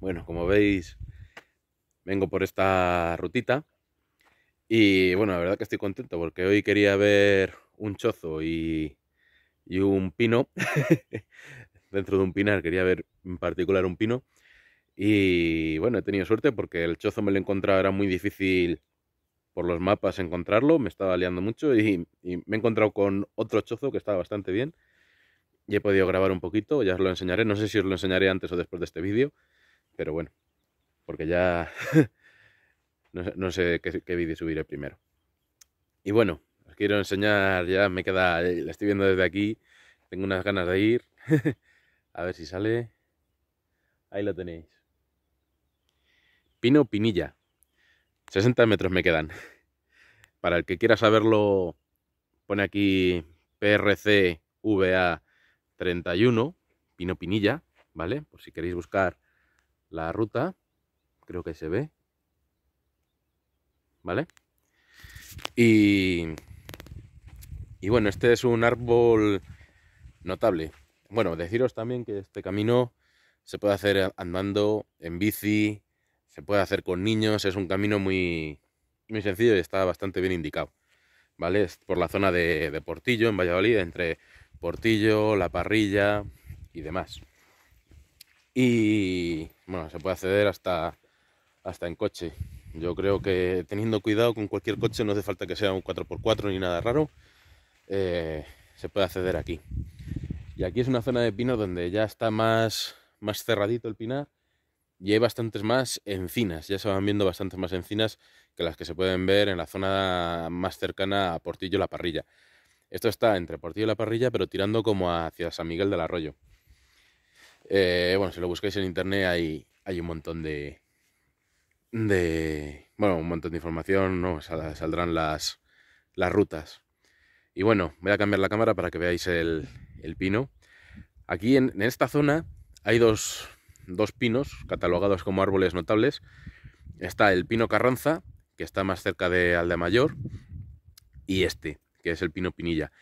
Bueno, como veis, vengo por esta rutita. Y bueno, la verdad que estoy contento porque hoy quería ver un chozo y, un pino. Dentro de un pinar quería ver en particular un pino. Y bueno, he tenido suerte porque el chozo me lo encontraba, era muy difícil por los mapas encontrarlo, me estaba liando mucho y, y me he encontrado con otro chozo que estaba bastante bien ya he podido grabar un poquito, ya os lo enseñaré. No sé si os lo enseñaré antes o después de este vídeo, pero bueno, porque ya no, sé qué, qué vídeo subiré primero. Y bueno, os quiero enseñar, ya me queda, eh, la estoy viendo desde aquí, tengo unas ganas de ir. A ver si sale. Ahí lo tenéis. Pino Pinilla. 60 metros me quedan. Para el que quiera saberlo, pone aquí PRC VA 31, Pino Pinilla, ¿vale? Por si queréis buscar la ruta, creo que se ve, ¿vale? Y, y bueno, este es un árbol notable. Bueno, deciros también que este camino se puede hacer andando, en bici, se puede hacer con niños, es un camino muy, muy sencillo y está bastante bien indicado. ¿Vale? Es por la zona de, de Portillo, en Valladolid, entre portillo, la parrilla y demás. Y bueno, se puede acceder hasta, hasta en coche. Yo creo que teniendo cuidado con cualquier coche, no hace falta que sea un 4x4 ni nada raro, eh, se puede acceder aquí. Y aquí es una zona de pino donde ya está más, más cerradito el pinar y hay bastantes más encinas, ya se van viendo bastantes más encinas que las que se pueden ver en la zona más cercana a Portillo La Parrilla. Esto está entre Portillo y La Parrilla, pero tirando como hacia San Miguel del Arroyo. Eh, bueno, si lo buscáis en internet hay, hay un montón de, de... Bueno, un montón de información, saldrán las, rutas. Y bueno, voy a cambiar la cámara para que veáis el, pino. Aquí en, esta zona hay dos, pinos catalogados como árboles notables. Está el pino Carranza, que está más cerca de Mayor, y este que es el pino pinilla.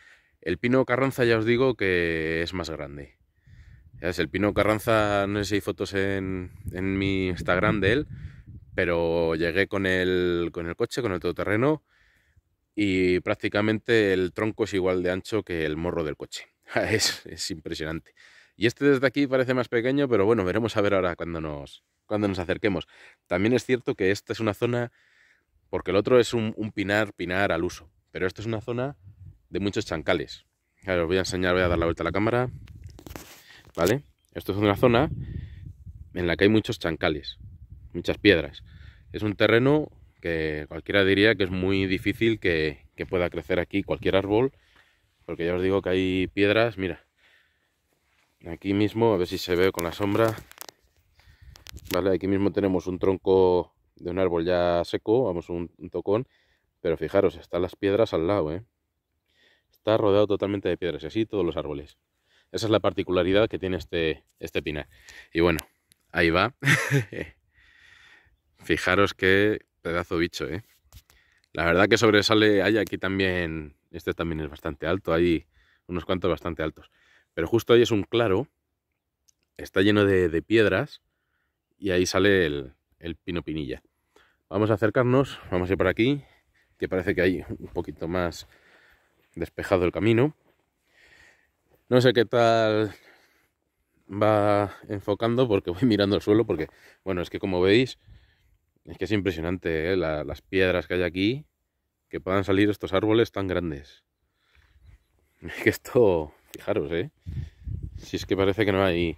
El pino carranza ya os digo que es más grande. es el pino carranza, no sé si hay fotos en, mi Instagram de él, pero llegué con el, con el coche, con el todoterreno, y prácticamente el tronco es igual de ancho que el morro del coche. es, impresionante. Y este desde aquí parece más pequeño, pero bueno, veremos a ver ahora cuando nos, cuando nos acerquemos. También es cierto que esta es una zona, porque el otro es un, un, pinar, pinar al uso. Pero esto es una zona de muchos chancales. os voy a enseñar, voy a dar la vuelta a la cámara. ¿Vale? Esto es una zona en la que hay muchos chancales, muchas piedras. Es un terreno que cualquiera diría que es muy difícil que, pueda crecer aquí cualquier árbol, porque ya os digo que hay piedras, mira, aquí mismo, a ver si se ve con la sombra, vale, aquí mismo tenemos un tronco de un árbol ya seco, vamos, un tocón, pero fijaros, están las piedras al lado, ¿eh? Está rodeado totalmente de piedras y así todos los árboles. Esa es la particularidad que tiene este, este pinar. Y bueno, ahí va. fijaros qué pedazo bicho, ¿eh? La verdad que sobresale, hay aquí también, este también es bastante alto, hay unos cuantos bastante altos. Pero justo ahí es un claro, está lleno de, piedras y ahí sale el, el pino pinilla. Vamos a acercarnos, vamos a ir por aquí que parece que hay un poquito más despejado el camino. No sé qué tal va enfocando porque voy mirando el suelo porque, bueno, es que como veis, es que es impresionante ¿eh? las piedras que hay aquí, que puedan salir estos árboles tan grandes. Es que esto, fijaros, ¿eh? Si es que parece que no hay...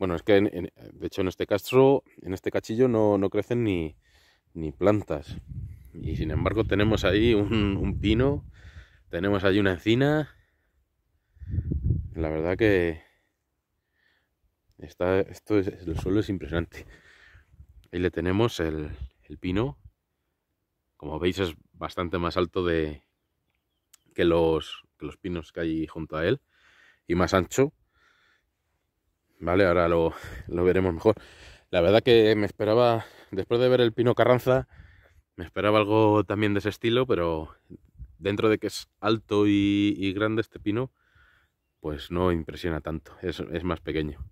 Bueno, es que de hecho en este castro, en este cachillo no, no crecen ni, ni plantas. Y sin embargo tenemos ahí un, un pino, tenemos ahí una encina. La verdad que está, esto es, el suelo es impresionante. Ahí le tenemos el, el pino. Como veis es bastante más alto de, que los, los pinos que hay junto a él y más ancho. Vale, ahora lo, lo veremos mejor. La verdad que me esperaba, después de ver el pino Carranza, me esperaba algo también de ese estilo, pero dentro de que es alto y, grande este pino, pues no impresiona tanto, es, más pequeño.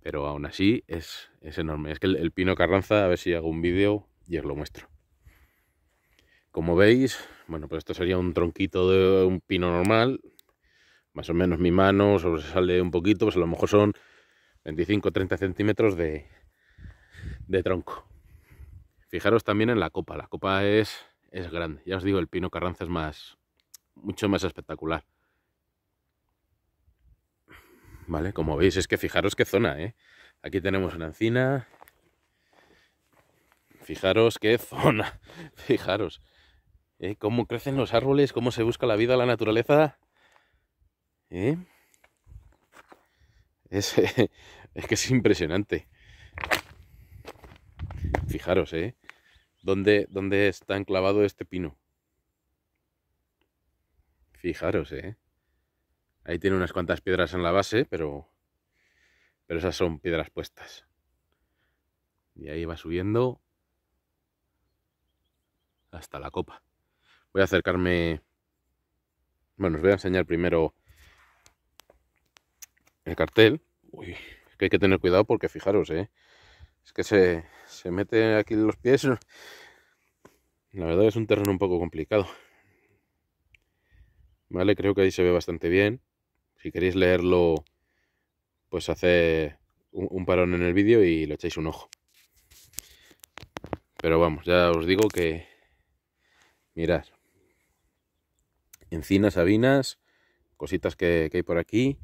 Pero aún así es, enorme. Es que el, pino Carranza, a ver si hago un vídeo y os lo muestro. Como veis, bueno, pues esto sería un tronquito de un pino normal. Más o menos mi mano sale un poquito, pues a lo mejor son 25 30 centímetros de tronco. Fijaros también en la copa, la copa es, es grande. Ya os digo, el pino carranza es más, mucho más espectacular. Vale, como veis, es que fijaros qué zona, ¿eh? Aquí tenemos una encina. Fijaros qué zona, fijaros. ¿eh? Cómo crecen los árboles, cómo se busca la vida, la naturaleza. ¿Eh? es que es impresionante. Fijaros, ¿eh? ¿Dónde, está enclavado este pino? Fijaros, ¿eh? Ahí tiene unas cuantas piedras en la base, pero, pero esas son piedras puestas. Y ahí va subiendo hasta la copa. Voy a acercarme... Bueno, os voy a enseñar primero el cartel. Uy, que hay que tener cuidado porque fijaros, ¿eh? Es que se, se mete aquí los pies. La verdad es un terreno un poco complicado. Vale, creo que ahí se ve bastante bien. Si queréis leerlo, pues hace un, parón en el vídeo y le echáis un ojo. Pero vamos, ya os digo que... Mirad. Encinas, sabinas, cositas que hay por aquí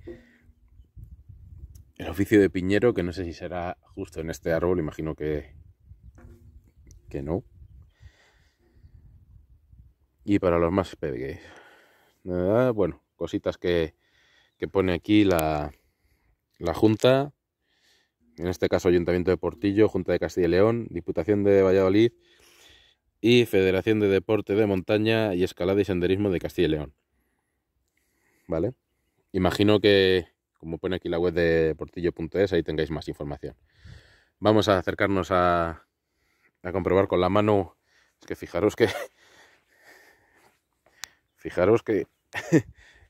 el oficio de piñero, que no sé si será justo en este árbol, imagino que, que no. Y para los más pegues. bueno, cositas que, pone aquí la, la Junta, en este caso Ayuntamiento de Portillo, Junta de Castilla y León, Diputación de Valladolid y Federación de Deporte de Montaña y Escalada y Senderismo de Castilla y León. ¿Vale? Imagino que, como pone aquí la web de portillo.es, ahí tengáis más información. Vamos a acercarnos a, a comprobar con la mano. Es que fijaros que... fijaros que...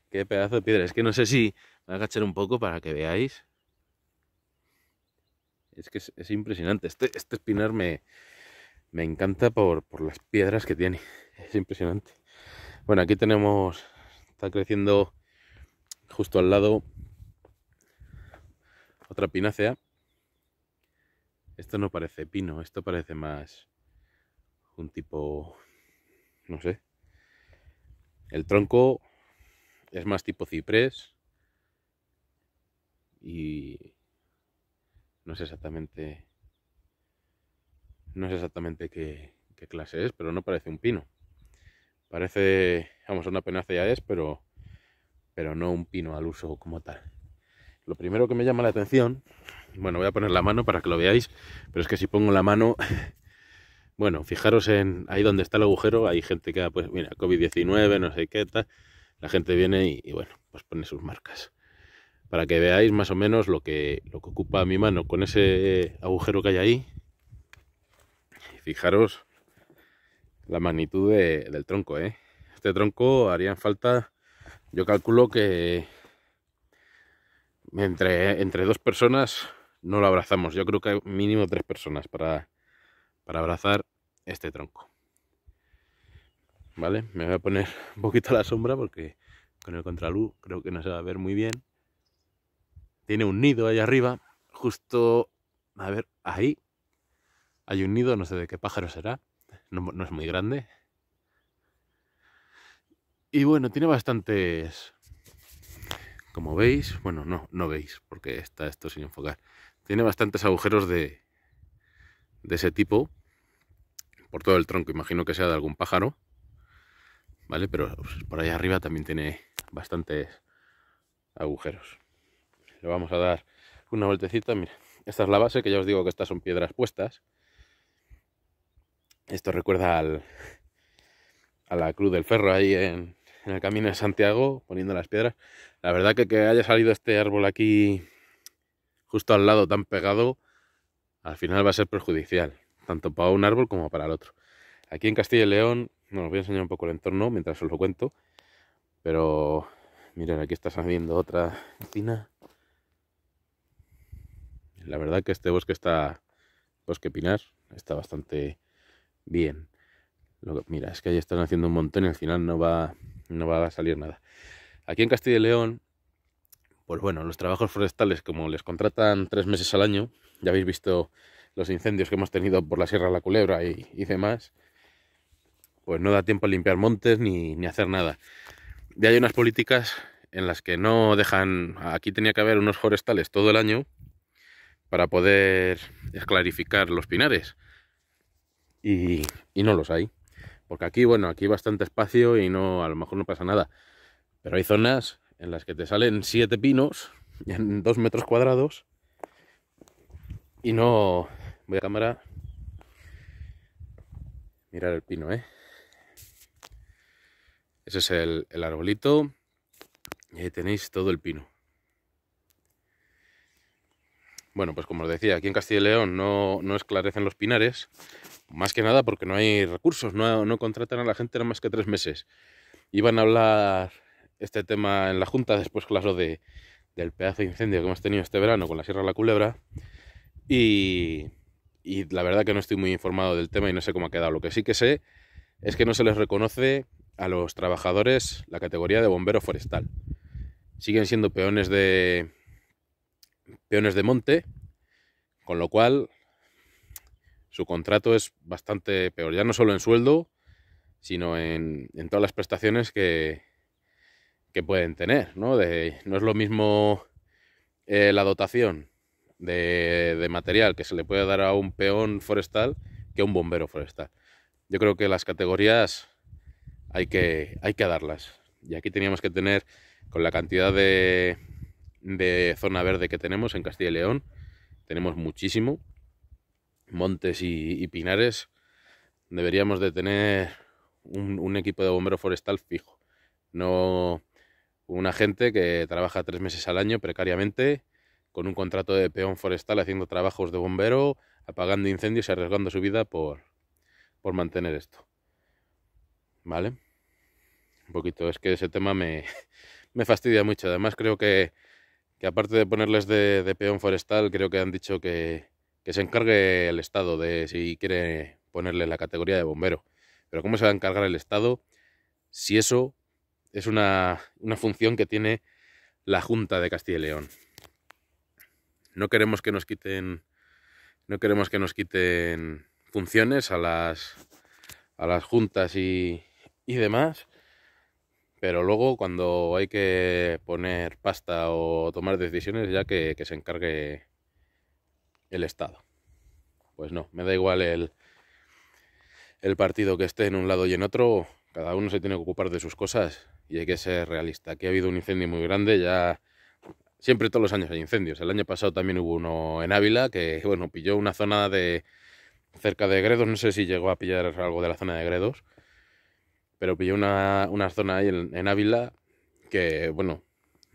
qué pedazo de piedra. Es que no sé si... Me voy a agachar un poco para que veáis. Es que es, impresionante. Este, este espinar me, me encanta por, por, las piedras que tiene. Es impresionante. Bueno, aquí tenemos... Está creciendo justo al lado otra pinacea, esto no parece pino, esto parece más un tipo, no sé. El tronco es más tipo ciprés y no sé exactamente, no sé exactamente qué, clase es, pero no parece un pino. Parece, vamos, una es pero, pero no un pino al uso como tal. Lo primero que me llama la atención, bueno, voy a poner la mano para que lo veáis, pero es que si pongo la mano, bueno, fijaros en ahí donde está el agujero, hay gente que, ah, pues, mira, COVID-19, no sé qué, la gente viene y, bueno, pues pone sus marcas. Para que veáis más o menos lo que, lo que ocupa mi mano con ese agujero que hay ahí. Fijaros la magnitud del tronco, ¿eh? Este tronco haría falta, yo calculo que entre, dos personas no lo abrazamos. Yo creo que hay mínimo tres personas para, para abrazar este tronco. ¿Vale? Me voy a poner un poquito a la sombra porque con el contraluz creo que no se va a ver muy bien. Tiene un nido ahí arriba, justo, a ver, ahí. Hay un nido, no sé de qué pájaro será, no es muy grande. Y bueno, tiene bastantes como veis, bueno, no, no veis, porque está esto sin enfocar. Tiene bastantes agujeros de, de ese tipo por todo el tronco. Imagino que sea de algún pájaro, ¿vale? Pero pues, por ahí arriba también tiene bastantes agujeros. Le vamos a dar una vueltecita. Mira, esta es la base, que ya os digo que estas son piedras puestas. Esto recuerda al, a la Cruz del Ferro ahí en, en el camino de Santiago, poniendo las piedras. La verdad que que haya salido este árbol aquí justo al lado, tan pegado, al final va a ser perjudicial, tanto para un árbol como para el otro. Aquí en Castilla y León, bueno, os voy a enseñar un poco el entorno mientras os lo cuento, pero miren, aquí está saliendo otra encina. La verdad que este bosque está, bosque pinar, está bastante bien. Lo que, mira, es que ahí están haciendo un montón y al final no va, no va a salir nada. Aquí en Castilla y León, pues bueno, los trabajos forestales, como les contratan tres meses al año, ya habéis visto los incendios que hemos tenido por la Sierra de la Culebra y, demás, pues no da tiempo a limpiar montes ni, hacer nada. Ya hay unas políticas en las que no dejan, aquí tenía que haber unos forestales todo el año para poder esclarificar los pinares. y no los hay. Porque aquí, bueno, aquí hay bastante espacio y no, a lo mejor no pasa nada. Pero hay zonas en las que te salen siete pinos en dos metros cuadrados y no... Voy a cámara. Mirar el pino, ¿eh? Ese es el, el arbolito. Y ahí tenéis todo el pino. Bueno, pues como os decía, aquí en Castilla y León no, esclarecen los pinares, más que nada porque no hay recursos, no, contratan a la gente en más que tres meses. Iban a hablar este tema en la Junta, después, claro, de, del pedazo de incendio que hemos tenido este verano con la Sierra de la Culebra. Y, y la verdad que no estoy muy informado del tema y no sé cómo ha quedado. Lo que sí que sé es que no se les reconoce a los trabajadores la categoría de bombero forestal. Siguen siendo peones de, peones de monte, con lo cual su contrato es bastante peor, ya no solo en sueldo, sino en, todas las prestaciones que, pueden tener. ¿no? es lo mismo eh, la dotación de, material que se le puede dar a un peón forestal que a un bombero forestal. Yo creo que las categorías hay que darlas. Y aquí teníamos que tener, con la cantidad de, de zona verde que tenemos en Castilla y León. Tenemos muchísimo. Montes y, pinares. Deberíamos de tener un, equipo de bombero forestal fijo. No una gente que trabaja tres meses al año precariamente con un contrato de peón forestal haciendo trabajos de bombero, apagando incendios y arriesgando su vida por, por mantener esto. ¿Vale? Un poquito, es que ese tema me, me fastidia mucho. Además creo que que aparte de ponerles de, peón forestal, creo que han dicho que, que, se encargue el Estado de si quiere ponerle la categoría de bombero. Pero ¿cómo se va a encargar el Estado si eso es una, una función que tiene la Junta de Castilla y León? No queremos que nos quiten, no queremos que nos quiten funciones a las, a las juntas y demás pero luego cuando hay que poner pasta o tomar decisiones ya que, se encargue el Estado. Pues no, me da igual el, el partido que esté en un lado y en otro, cada uno se tiene que ocupar de sus cosas y hay que ser realista. Aquí ha habido un incendio muy grande, ya siempre todos los años hay incendios. El año pasado también hubo uno en Ávila que, bueno, pilló una zona de cerca de Gredos, no sé si llegó a pillar algo de la zona de Gredos, pero pillé una, zona ahí en, Ávila que, bueno,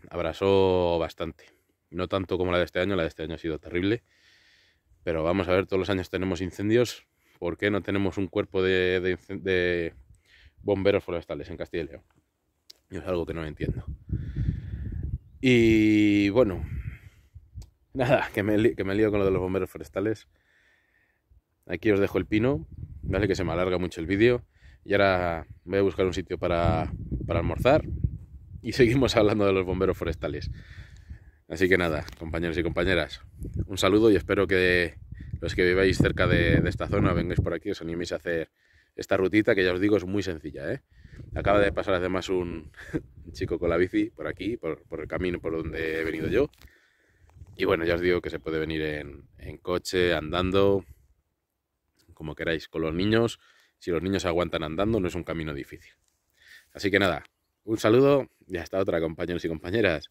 abrazó bastante. No tanto como la de este año, la de este año ha sido terrible. Pero vamos a ver, todos los años tenemos incendios. ¿Por qué no tenemos un cuerpo de, bomberos forestales en Castilla y León? es algo que no entiendo. Y bueno, nada, que me, que me lío con lo de los bomberos forestales. Aquí os dejo el pino, ¿vale? Que se me alarga mucho el vídeo. Y ahora voy a buscar un sitio para, almorzar y seguimos hablando de los bomberos forestales. Así que nada, compañeros y compañeras, un saludo y espero que los que viváis cerca de, esta zona vengáis por aquí, os animéis a hacer esta rutita que ya os digo es muy sencilla. ¿eh? Acaba de pasar además un, chico con la bici por aquí, por, el camino por donde he venido yo. Y bueno, ya os digo que se puede venir en coche, andando, como queráis, con los niños si los niños aguantan andando, no es un camino difícil. Así que nada, un saludo y hasta otra, compañeros y compañeras.